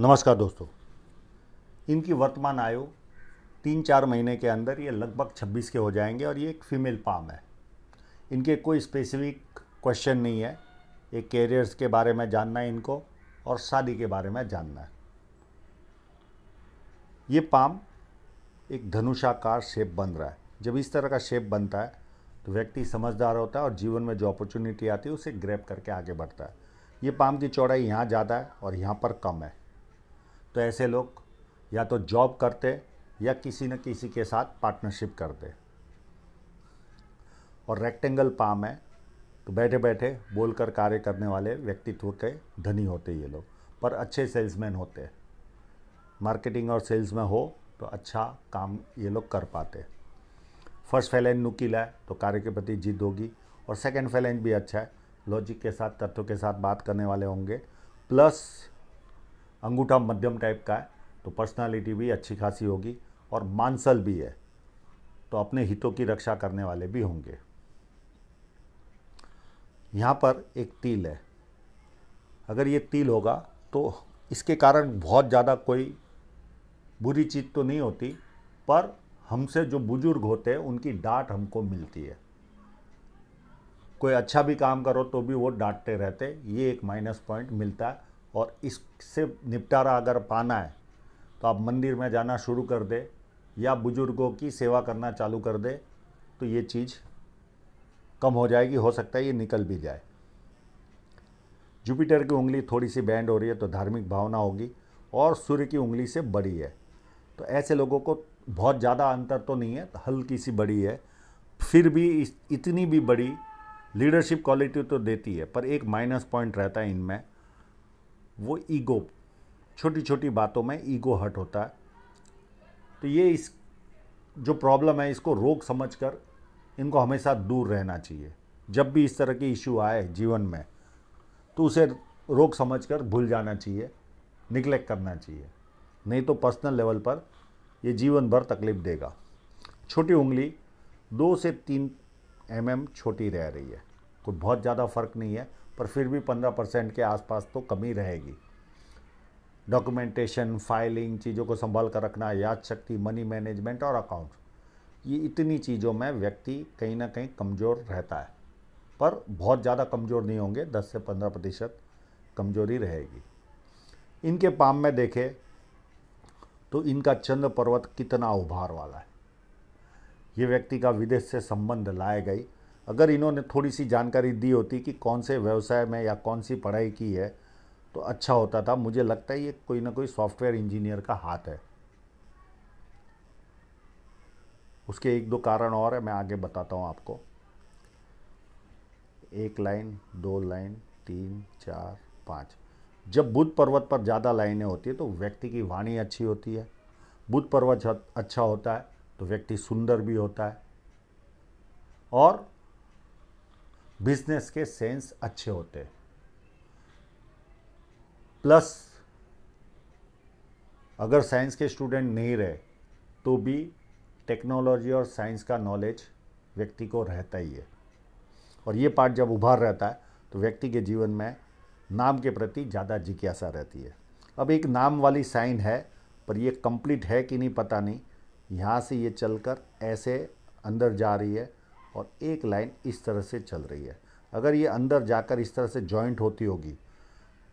नमस्कार दोस्तों इनकी वर्तमान आयु तीन चार महीने के अंदर ये लगभग 26 के हो जाएंगे और ये एक फीमेल पाम है इनके कोई स्पेसिफिक क्वेश्चन नहीं है ये कैरियर्स के बारे में जानना है इनको और शादी के बारे में जानना है ये पाम एक धनुषाकार शेप बन रहा है जब इस तरह का शेप बनता है तो व्यक्ति समझदार होता है और जीवन में जो अपॉर्चुनिटी आती है उसे ग्रैप करके आगे बढ़ता है ये पाम की चौड़ाई यहाँ ज़्यादा है और यहाँ पर कम है तो ऐसे लोग या तो जॉब करते या किसी न किसी के साथ पार्टनरशिप करते और रेक्टेंगल पाम है तो बैठे बैठे बोलकर कार्य करने वाले व्यक्तित्व के धनी होते ये लोग पर अच्छे सेल्समैन होते मार्केटिंग और सेल्स में हो तो अच्छा काम ये लोग कर पाते फर्स्ट फैलेंज नुकीला है तो कार्य के प्रति जिद होगी और सेकेंड फैलेंज भी अच्छा है लॉजिक के साथ तथ्यों के साथ बात करने वाले होंगे प्लस अंगूठा मध्यम टाइप का है तो पर्सनालिटी भी अच्छी खासी होगी और मानसल भी है तो अपने हितों की रक्षा करने वाले भी होंगे यहाँ पर एक तिल है अगर ये तिल होगा तो इसके कारण बहुत ज़्यादा कोई बुरी चीज़ तो नहीं होती पर हमसे जो बुजुर्ग होते हैं उनकी डांट हमको मिलती है कोई अच्छा भी काम करो तो भी वो डांटते रहते ये एक माइनस पॉइंट मिलता है और इससे निपटारा अगर पाना है तो आप मंदिर में जाना शुरू कर दे या बुज़ुर्गों की सेवा करना चालू कर दे तो ये चीज़ कम हो जाएगी हो सकता है ये निकल भी जाए जुपिटर की उंगली थोड़ी सी बैंड हो रही है तो धार्मिक भावना होगी और सूर्य की उंगली से बड़ी है तो ऐसे लोगों को बहुत ज़्यादा अंतर तो नहीं है तो हल्की सी बड़ी है फिर भी इतनी भी बड़ी लीडरशिप क्वालिटी तो देती है पर एक माइनस पॉइंट रहता है इनमें वो ईगो छोटी छोटी बातों में ईगो हट होता है तो ये इस जो प्रॉब्लम है इसको रोक समझ कर इनको हमेशा दूर रहना चाहिए जब भी इस तरह के इशू आए जीवन में तो उसे रोक समझ कर भूल जाना चाहिए निग्लेक्ट करना चाहिए नहीं तो पर्सनल लेवल पर ये जीवन भर तकलीफ देगा छोटी उंगली दो से तीन एम mm छोटी रह रही है कोई बहुत ज़्यादा फ़र्क नहीं है पर फिर भी पंद्रह परसेंट के आसपास तो कमी रहेगी डॉक्यूमेंटेशन फाइलिंग चीज़ों को संभाल कर रखना याद शक्ति मनी मैनेजमेंट और अकाउंट ये इतनी चीज़ों में व्यक्ति कहीं ना कहीं कमज़ोर रहता है पर बहुत ज़्यादा कमज़ोर नहीं होंगे दस से पंद्रह प्रतिशत कमजोरी रहेगी इनके पाम में देखें तो इनका चंद्र पर्वत कितना उभार वाला है ये व्यक्ति का विदेश से संबंध लाए गई अगर इन्होंने थोड़ी सी जानकारी दी होती कि कौन से व्यवसाय में या कौन सी पढ़ाई की है तो अच्छा होता था मुझे लगता है ये कोई ना कोई सॉफ्टवेयर इंजीनियर का हाथ है उसके एक दो कारण और है मैं आगे बताता हूँ आपको एक लाइन दो लाइन तीन चार पाँच जब बुद्ध पर्वत पर ज़्यादा लाइनें होती है तो व्यक्ति की वाणी अच्छी होती है बुद्ध पर्वत अच्छा होता है तो व्यक्ति सुंदर भी होता है और बिजनेस के सेंस अच्छे होते हैं प्लस अगर साइंस के स्टूडेंट नहीं रहे तो भी टेक्नोलॉजी और साइंस का नॉलेज व्यक्ति को रहता ही है और ये पार्ट जब उभार रहता है तो व्यक्ति के जीवन में नाम के प्रति ज़्यादा जिज्ञासा रहती है अब एक नाम वाली साइन है पर ये कंप्लीट है कि नहीं पता नहीं यहाँ से ये चलकर ऐसे अंदर जा रही है और एक लाइन इस तरह से चल रही है अगर ये अंदर जाकर इस तरह से जॉइंट होती होगी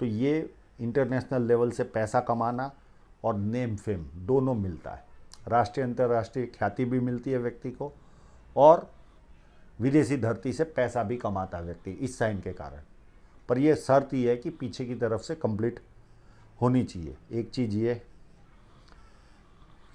तो ये इंटरनेशनल लेवल से पैसा कमाना और नेम फेम दोनों मिलता है राष्ट्रीय अंतर्राष्ट्रीय ख्याति भी मिलती है व्यक्ति को और विदेशी धरती से पैसा भी कमाता है व्यक्ति इस साइन के कारण पर यह शर्त यह है कि पीछे की तरफ से कंप्लीट होनी चाहिए एक चीज़ ये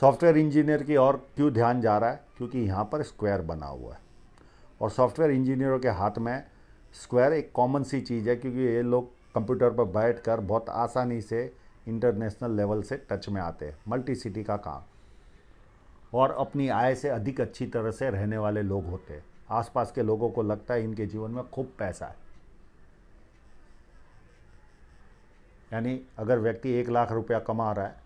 सॉफ्टवेयर इंजीनियर की और क्यों ध्यान जा रहा है क्योंकि यहाँ पर स्क्वायर बना हुआ है और सॉफ्टवेयर इंजीनियरों के हाथ में स्क्वायर एक कॉमन सी चीज़ है क्योंकि ये लोग कंप्यूटर पर बैठ कर बहुत आसानी से इंटरनेशनल लेवल से टच में आते हैं मल्टी सिटी का काम और अपनी आय से अधिक अच्छी तरह से रहने वाले लोग होते हैं आसपास के लोगों को लगता है इनके जीवन में खूब पैसा है यानी अगर व्यक्ति एक लाख रुपया कमा रहा है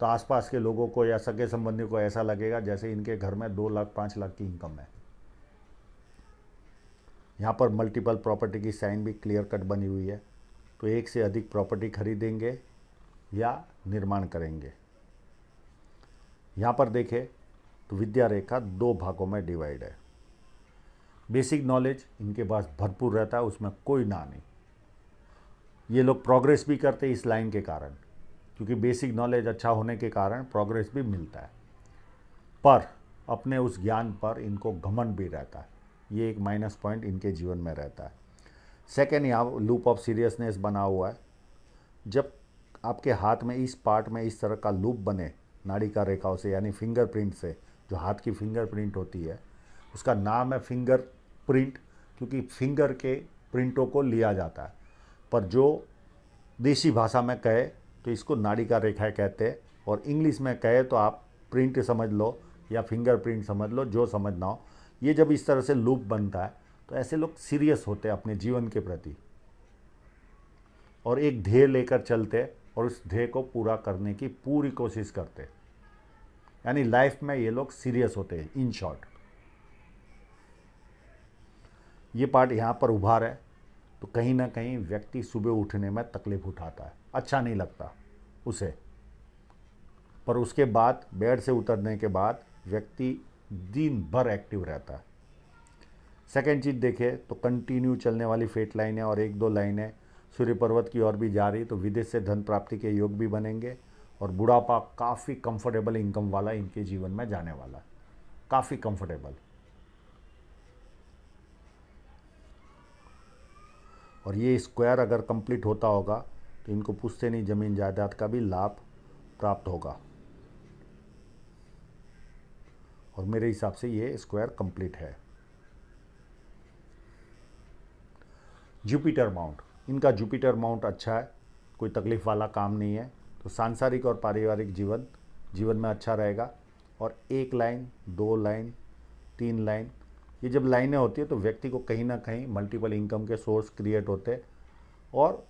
तो आसपास के लोगों को या सगे संबंधियों को ऐसा लगेगा जैसे इनके घर में दो लाख पाँच लाख की इनकम है यहाँ पर मल्टीपल प्रॉपर्टी की साइन भी क्लियर कट बनी हुई है तो एक से अधिक प्रॉपर्टी खरीदेंगे या निर्माण करेंगे यहाँ पर देखें तो विद्या रेखा दो भागों में डिवाइड है बेसिक नॉलेज इनके पास भरपूर रहता है उसमें कोई ना नहीं ये लोग प्रोग्रेस भी करते इस लाइन के कारण क्योंकि बेसिक नॉलेज अच्छा होने के कारण प्रोग्रेस भी मिलता है पर अपने उस ज्ञान पर इनको घमंड भी रहता है ये एक माइनस पॉइंट इनके जीवन में रहता है सेकेंड यहाँ लूप ऑफ सीरियसनेस बना हुआ है जब आपके हाथ में इस पार्ट में इस तरह का लूप बने नाड़िका रेखाओं से यानी फिंगरप्रिंट से जो हाथ की फिंगरप्रिंट होती है उसका नाम है फिंगर प्रिंट क्योंकि फिंगर के प्रिंटों को लिया जाता है पर जो देसी भाषा में कहे तो इसको नाड़िका रेखा कहते हैं और इंग्लिश में कहे तो आप प्रिंट समझ लो या फिंगर प्रिंट समझ लो जो समझना हो ये जब इस तरह से लूप बनता है तो ऐसे लोग सीरियस होते हैं अपने जीवन के प्रति और एक ध्येय लेकर चलते और उस ध्येय को पूरा करने की पूरी कोशिश करते यानी लाइफ में ये लोग सीरियस होते हैं इन शॉर्ट ये पार्ट यहाँ पर उभार है तो कहीं ना कहीं व्यक्ति सुबह उठने में तकलीफ उठाता है अच्छा नहीं लगता उसे पर उसके बाद बेड से उतरने के बाद व्यक्ति दिन भर एक्टिव रहता है सेकेंड चीज़ देखे तो कंटिन्यू चलने वाली फेट लाइनें और एक दो लाइनें सूर्य पर्वत की ओर भी जा रही तो विदेश से धन प्राप्ति के योग भी बनेंगे और बुढ़ापा काफ़ी कंफर्टेबल इनकम वाला इनके जीवन में जाने वाला काफ़ी कंफर्टेबल और ये स्क्वायर अगर कंप्लीट होता होगा तो इनको पूछते नहीं ज़मीन जायदाद का भी लाभ प्राप्त होगा और मेरे हिसाब से ये स्क्वायर कंप्लीट है जुपिटर माउंट इनका जुपिटर माउंट अच्छा है कोई तकलीफ़ वाला काम नहीं है तो सांसारिक और पारिवारिक जीवन जीवन में अच्छा रहेगा और एक लाइन दो लाइन तीन लाइन ये जब लाइनें होती है तो व्यक्ति को कहीं ना कहीं मल्टीपल इनकम के सोर्स क्रिएट होते और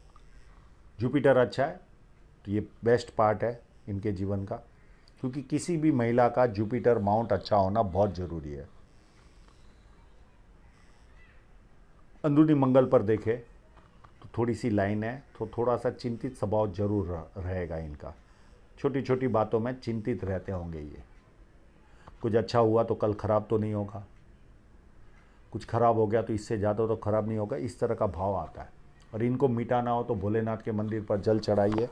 जुपिटर अच्छा है तो ये बेस्ट पार्ट है इनके जीवन का क्योंकि किसी भी महिला का जुपिटर माउंट अच्छा होना बहुत ज़रूरी है अंदरूनी मंगल पर देखें तो थोड़ी सी लाइन है तो थोड़ा सा चिंतित स्वभाव जरूर रहेगा इनका छोटी छोटी बातों में चिंतित रहते होंगे ये कुछ अच्छा हुआ तो कल ख़राब तो नहीं होगा कुछ ख़राब हो गया तो इससे ज़्यादा तो ख़राब नहीं होगा इस तरह का भाव आता है और इनको मिटाना हो तो भोलेनाथ के मंदिर पर जल चढ़ाइए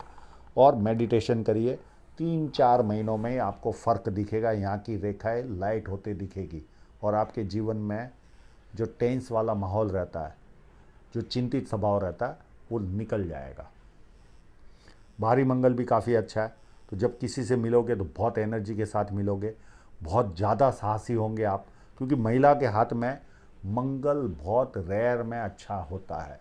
और मेडिटेशन करिए तीन चार महीनों में आपको फ़र्क दिखेगा यहाँ की रेखाएं लाइट होते दिखेगी और आपके जीवन में जो टेंस वाला माहौल रहता है जो चिंतित स्वभाव रहता है वो निकल जाएगा भारी मंगल भी काफ़ी अच्छा है तो जब किसी से मिलोगे तो बहुत एनर्जी के साथ मिलोगे बहुत ज़्यादा साहसी होंगे आप क्योंकि महिला के हाथ में मंगल बहुत रेयर में अच्छा होता है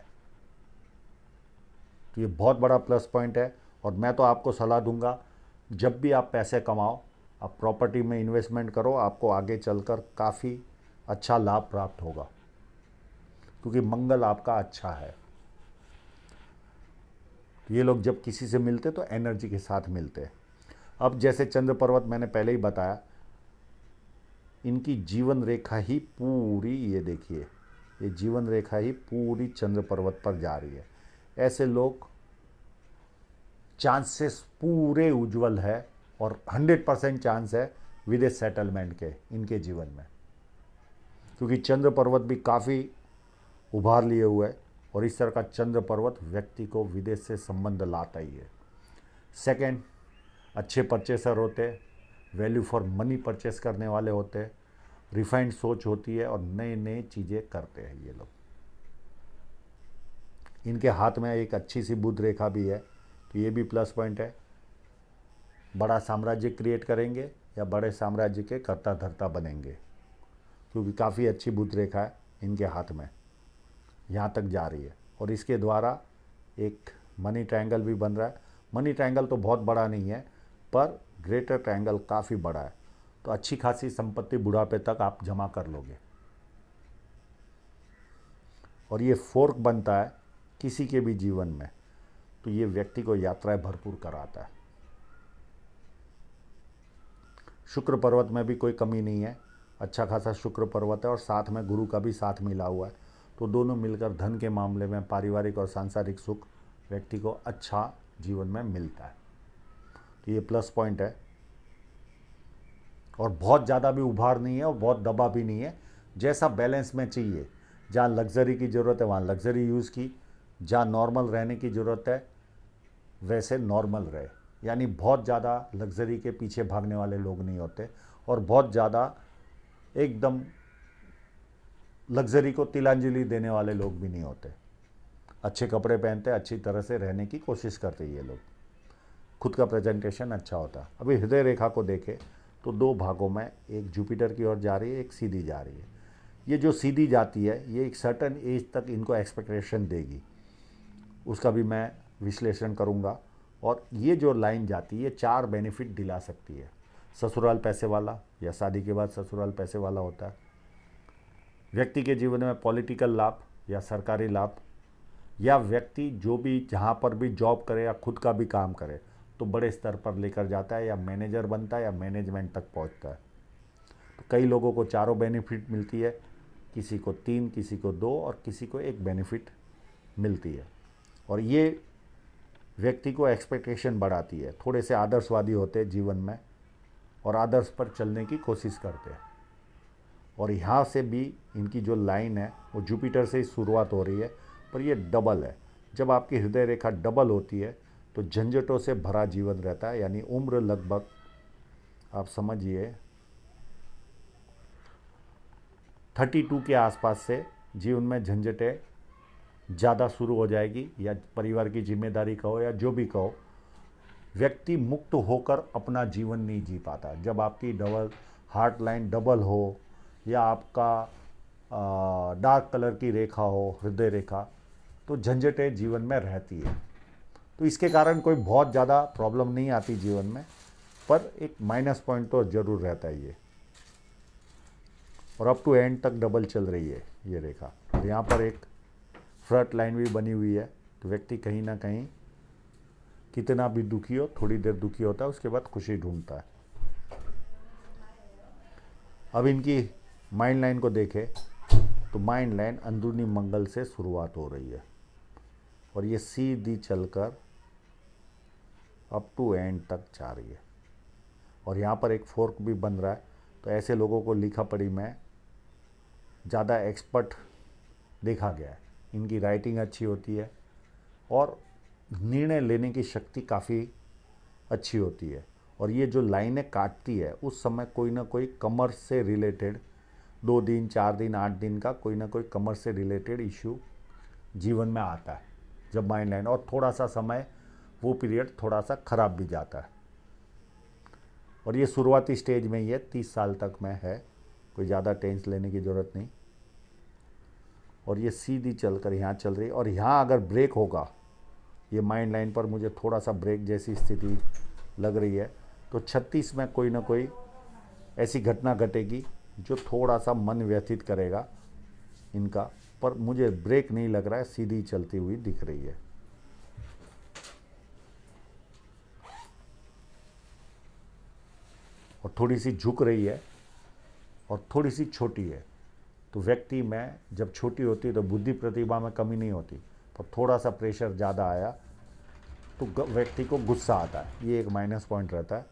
तो ये बहुत बड़ा प्लस पॉइंट है और मैं तो आपको सलाह दूंगा जब भी आप पैसे कमाओ आप प्रॉपर्टी में इन्वेस्टमेंट करो आपको आगे चलकर काफ़ी अच्छा लाभ प्राप्त होगा क्योंकि मंगल आपका अच्छा है ये लोग जब किसी से मिलते तो एनर्जी के साथ मिलते हैं अब जैसे चंद्र पर्वत मैंने पहले ही बताया इनकी जीवन रेखा ही पूरी ये देखिए ये जीवन रेखा ही पूरी चंद्र पर्वत पर जा रही है ऐसे लोग चांसेस पूरे उज्जवल है और 100 परसेंट चांस है विदेश सेटलमेंट के इनके जीवन में क्योंकि चंद्र पर्वत भी काफ़ी उभार लिए हुए और इस तरह का चंद्र पर्वत व्यक्ति को विदेश से संबंध लाता ही है सेकेंड अच्छे परचेसर होते वैल्यू फॉर मनी परचेस करने वाले होते रिफाइंड सोच होती है और नए नए चीज़ें करते हैं ये लोग इनके हाथ में एक अच्छी सी बुद्ध रेखा भी है तो ये भी प्लस पॉइंट है बड़ा साम्राज्य क्रिएट करेंगे या बड़े साम्राज्य के कर्ता धर्ता बनेंगे क्योंकि काफ़ी अच्छी बुद्ध रेखा है इनके हाथ में यहाँ तक जा रही है और इसके द्वारा एक मनी ट्रायंगल भी बन रहा है मनी ट्रायंगल तो बहुत बड़ा नहीं है पर ग्रेटर ट्रायंगल काफ़ी बड़ा है तो अच्छी खासी संपत्ति बुढ़ापे तक आप जमा कर लोगे और ये फोर्क बनता है किसी के भी जीवन में तो ये व्यक्ति को यात्राएं भरपूर कराता है शुक्र पर्वत में भी कोई कमी नहीं है अच्छा खासा शुक्र पर्वत है और साथ में गुरु का भी साथ मिला हुआ है तो दोनों मिलकर धन के मामले में पारिवारिक और सांसारिक सुख व्यक्ति को अच्छा जीवन में मिलता है तो ये प्लस पॉइंट है और बहुत ज़्यादा भी उभार नहीं है और बहुत दबा भी नहीं है जैसा बैलेंस में चाहिए जहाँ लग्जरी की ज़रूरत है वहाँ लग्जरी यूज़ की जहाँ नॉर्मल रहने की ज़रूरत है वैसे नॉर्मल रहे यानी बहुत ज़्यादा लग्जरी के पीछे भागने वाले लोग नहीं होते और बहुत ज़्यादा एकदम लग्जरी को तिलांजलि देने वाले लोग भी नहीं होते अच्छे कपड़े पहनते अच्छी तरह से रहने की कोशिश करते ये लोग खुद का प्रेजेंटेशन अच्छा होता अभी हृदय रेखा को देखें तो दो भागों में एक जुपिटर की ओर जा रही है एक सीधी जा रही है ये जो सीधी जाती है ये एक सर्टन एज तक इनको एक्सपेक्टेशन देगी उसका भी मैं विश्लेषण करूँगा और ये जो लाइन जाती है चार बेनिफिट दिला सकती है ससुराल पैसे वाला या शादी के बाद ससुराल पैसे वाला होता है व्यक्ति के जीवन में पॉलिटिकल लाभ या सरकारी लाभ या व्यक्ति जो भी जहाँ पर भी जॉब करे या खुद का भी काम करे तो बड़े स्तर पर लेकर जाता है या मैनेजर बनता है या मैनेजमेंट तक पहुँचता है तो कई लोगों को चारों बेनिफिट मिलती है किसी को तीन किसी को दो और किसी को एक बेनिफिट मिलती है और ये व्यक्ति को एक्सपेक्टेशन बढ़ाती है थोड़े से आदर्शवादी होते हैं जीवन में और आदर्श पर चलने की कोशिश करते हैं और यहाँ से भी इनकी जो लाइन है वो जुपिटर से ही शुरुआत हो रही है पर ये डबल है जब आपकी हृदय रेखा डबल होती है तो झंझटों से भरा जीवन रहता है यानी उम्र लगभग आप समझिए थर्टी टू के आसपास से जीवन में झंझटें ज़्यादा शुरू हो जाएगी या परिवार की जिम्मेदारी कहो या जो भी कहो व्यक्ति मुक्त होकर अपना जीवन नहीं जी पाता जब आपकी डबल हार्ट लाइन डबल हो या आपका डार्क कलर की रेखा हो हृदय रेखा तो झंझटें जीवन में रहती है तो इसके कारण कोई बहुत ज़्यादा प्रॉब्लम नहीं आती जीवन में पर एक माइनस पॉइंट तो ज़रूर रहता है ये और अप टू एंड तक डबल चल रही है ये रेखा तो यहाँ पर एक फ्रंट लाइन भी बनी हुई है तो व्यक्ति कहीं ना कहीं कितना भी दुखी हो थोड़ी देर दुखी होता है उसके बाद खुशी ढूंढता है अब इनकी माइंड लाइन को देखें तो माइंड लाइन अंदरूनी मंगल से शुरुआत हो रही है और ये सीधी चलकर अप टू एंड तक जा रही है और यहाँ पर एक फोर्क भी बन रहा है तो ऐसे लोगों को लिखा पढ़ी में ज़्यादा एक्सपर्ट देखा गया है इनकी राइटिंग अच्छी होती है और निर्णय लेने की शक्ति काफ़ी अच्छी होती है और ये जो लाइनें काटती है उस समय कोई ना कोई कमर्स से रिलेटेड दो दिन चार दिन आठ दिन का कोई ना कोई कमर से रिलेटेड इशू जीवन में आता है जब माइंड लाइन और थोड़ा सा समय वो पीरियड थोड़ा सा ख़राब भी जाता है और ये शुरुआती स्टेज में ही है तीस साल तक में है कोई ज़्यादा टेंस लेने की ज़रूरत नहीं और ये सीधी चल कर यहाँ चल रही है और यहाँ अगर ब्रेक होगा ये माइंड लाइन पर मुझे थोड़ा सा ब्रेक जैसी स्थिति लग रही है तो छत्तीस में कोई ना कोई ऐसी घटना घटेगी जो थोड़ा सा मन व्यथित करेगा इनका पर मुझे ब्रेक नहीं लग रहा है सीधी चलती हुई दिख रही है और थोड़ी सी झुक रही है और थोड़ी सी छोटी है तो व्यक्ति में जब छोटी होती तो बुद्धि प्रतिभा में कमी नहीं होती पर थोड़ा सा प्रेशर ज़्यादा आया तो व्यक्ति को गुस्सा आता है ये एक माइनस पॉइंट रहता है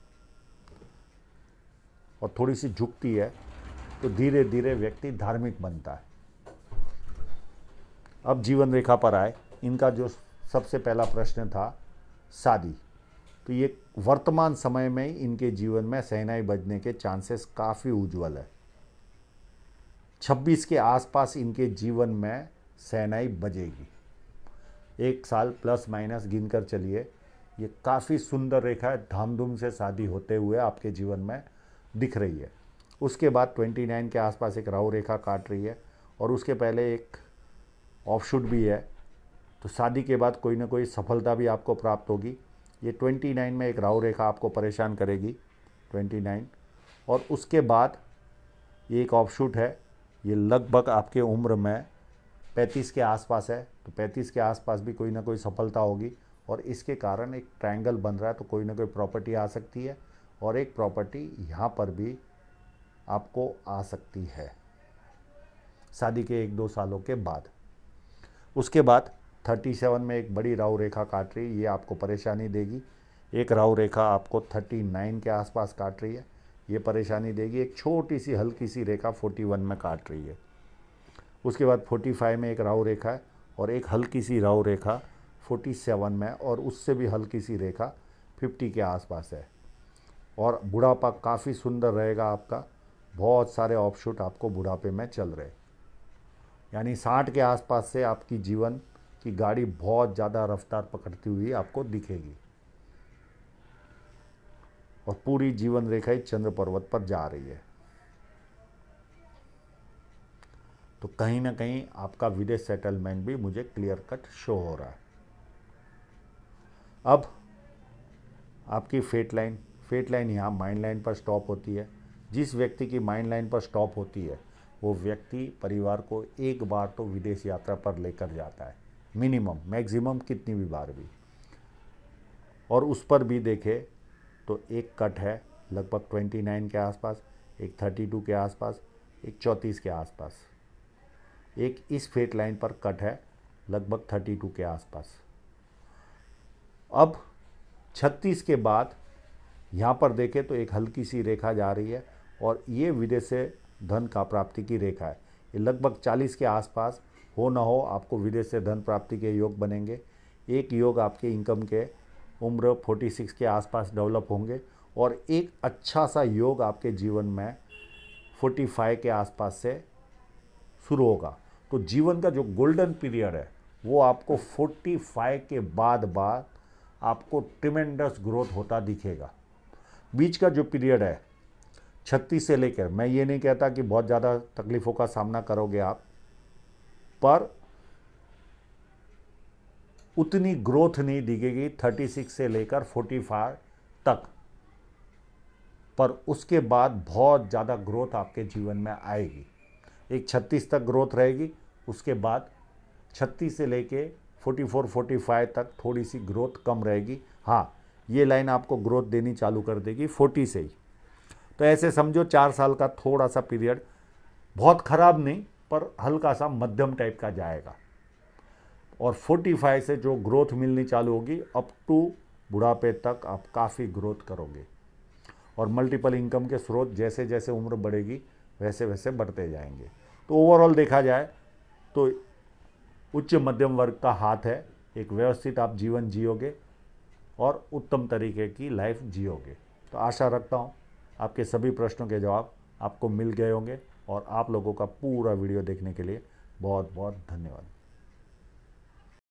और थोड़ी सी झुकती है तो धीरे धीरे व्यक्ति धार्मिक बनता है अब जीवन रेखा पर आए इनका जो सबसे पहला प्रश्न था शादी तो ये वर्तमान समय में इनके जीवन में सहनाई बजने के चांसेस काफ़ी उज्जवल है 26 के आसपास इनके जीवन में सेनाई बजेगी एक साल प्लस माइनस गिनकर चलिए ये काफ़ी सुंदर रेखा है धामधूम से शादी होते हुए आपके जीवन में दिख रही है उसके बाद 29 के आसपास एक राहु रेखा काट रही है और उसके पहले एक ऑफशूट भी है तो शादी के बाद कोई ना कोई सफलता भी आपको प्राप्त होगी ये 29 में एक राहु रेखा आपको परेशान करेगी 29 और उसके बाद ये एक ऑफशूट है ये लगभग आपके उम्र में पैंतीस के आसपास है तो पैंतीस के आसपास भी कोई ना कोई सफलता होगी और इसके कारण एक ट्रायंगल बन रहा है तो कोई ना कोई प्रॉपर्टी आ सकती है और एक प्रॉपर्टी यहाँ पर भी आपको आ सकती है शादी के एक दो सालों के बाद उसके बाद थर्टी सेवन में एक बड़ी राहु रेखा काट रही है ये आपको परेशानी देगी एक राहु रेखा आपको थर्टी नाइन के आसपास काट रही है ये परेशानी देगी एक छोटी सी हल्की सी रेखा 41 में काट रही है उसके बाद 45 में एक राव रेखा है और एक हल्की सी राव रेखा 47 में और उससे भी हल्की सी रेखा 50 के आसपास है और बुढ़ापा काफ़ी सुंदर रहेगा आपका बहुत सारे ऑपशूट आपको बुढ़ापे में चल रहे यानी साठ के आसपास से आपकी जीवन की गाड़ी बहुत ज़्यादा रफ्तार पकड़ती हुई आपको दिखेगी और पूरी जीवन रेखा ही चंद्र पर्वत पर जा रही है तो कहीं ना कहीं आपका विदेश सेटलमेंट भी मुझे क्लियर कट शो हो रहा है अब आपकी फेट लाइन फेट लाइन यहाँ माइंड लाइन पर स्टॉप होती है जिस व्यक्ति की माइंड लाइन पर स्टॉप होती है वो व्यक्ति परिवार को एक बार तो विदेश यात्रा पर लेकर जाता है मिनिमम मैक्सिमम कितनी भी बार भी और उस पर भी देखे तो एक कट है लगभग 29 के आसपास एक 32 के आसपास एक 34 के आसपास एक इस फेट लाइन पर कट है लगभग 32 के आसपास अब 36 के बाद यहाँ पर देखें तो एक हल्की सी रेखा जा रही है और ये विदेश से धन का प्राप्ति की रेखा है ये लगभग 40 के आसपास हो ना हो आपको विदेश से धन प्राप्ति के योग बनेंगे एक योग आपके इनकम के उम्र 46 के आसपास डेवलप होंगे और एक अच्छा सा योग आपके जीवन में 45 के आसपास से शुरू होगा तो जीवन का जो गोल्डन पीरियड है वो आपको 45 के बाद बाद आपको ट्रिमेंडस ग्रोथ होता दिखेगा बीच का जो पीरियड है छत्तीस से लेकर मैं ये नहीं कहता कि बहुत ज़्यादा तकलीफ़ों का सामना करोगे आप पर उतनी ग्रोथ नहीं दिखेगी 36 से लेकर 45 तक पर उसके बाद बहुत ज़्यादा ग्रोथ आपके जीवन में आएगी एक 36 तक ग्रोथ रहेगी उसके बाद 36 से लेके 44 45 तक थोड़ी सी ग्रोथ कम रहेगी हाँ ये लाइन आपको ग्रोथ देनी चालू कर देगी 40 से ही तो ऐसे समझो चार साल का थोड़ा सा पीरियड बहुत ख़राब नहीं पर हल्का सा मध्यम टाइप का जाएगा और 45 से जो ग्रोथ मिलनी चालू होगी अप टू बुढ़ापे तक आप काफ़ी ग्रोथ करोगे और मल्टीपल इनकम के स्रोत जैसे जैसे उम्र बढ़ेगी वैसे वैसे बढ़ते जाएंगे तो ओवरऑल देखा जाए तो उच्च मध्यम वर्ग का हाथ है एक व्यवस्थित आप जीवन जियोगे और उत्तम तरीके की लाइफ जियोगे तो आशा रखता हूँ आपके सभी प्रश्नों के जवाब आपको मिल गए होंगे और आप लोगों का पूरा वीडियो देखने के लिए बहुत बहुत धन्यवाद